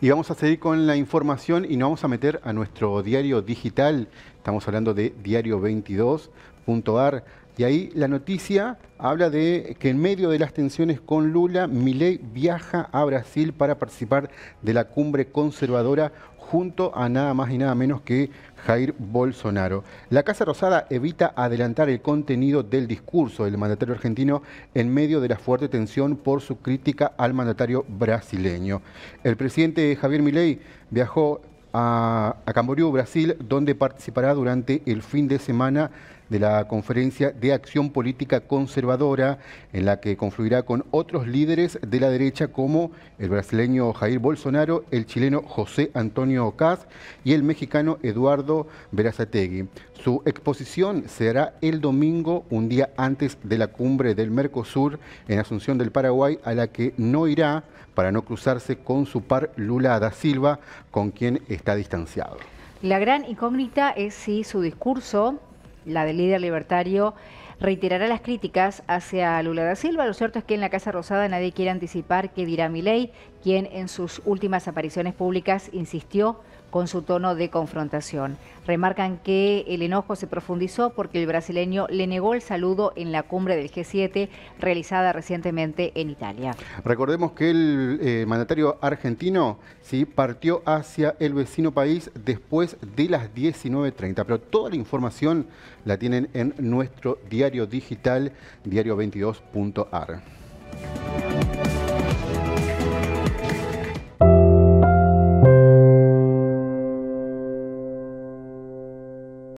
Y vamos a seguir con la información y nos vamos a meter a nuestro diario digital. Estamos hablando de diario22.ar. Y ahí la noticia habla de que en medio de las tensiones con Lula, Milei viaja a Brasil para participar de la cumbre conservadora junto a nada más y nada menos que Jair Bolsonaro. La Casa Rosada evita adelantar el contenido del discurso del mandatario argentino en medio de la fuerte tensión por su crítica al mandatario brasileño. El presidente Javier Milei viajó a, Camboriú, Brasil, donde participará durante el fin de semana de la conferencia de acción política conservadora, en la que confluirá con otros líderes de la derecha como el brasileño Jair Bolsonaro, el chileno José Antonio Caz y el mexicano Eduardo Berazategui. Su exposición será el domingo, un día antes de la cumbre del Mercosur en Asunción del Paraguay, a la que no irá para no cruzarse con su par Lula da Silva, con quien está distanciado. La gran incógnita es si su discurso, la del líder libertario, reiterará las críticas hacia Lula da Silva. Lo cierto es que en la Casa Rosada nadie quiere anticipar qué dirá Milei, quien en sus últimas apariciones públicas insistió con su tono de confrontación. Remarcan que el enojo se profundizó porque el brasileño le negó el saludo en la cumbre del G7 realizada recientemente en Italia. Recordemos que el eh, mandatario argentino sí, partió hacia el vecino país después de las 19.30, pero toda la información la tienen en nuestro diario diario digital diario22.ar.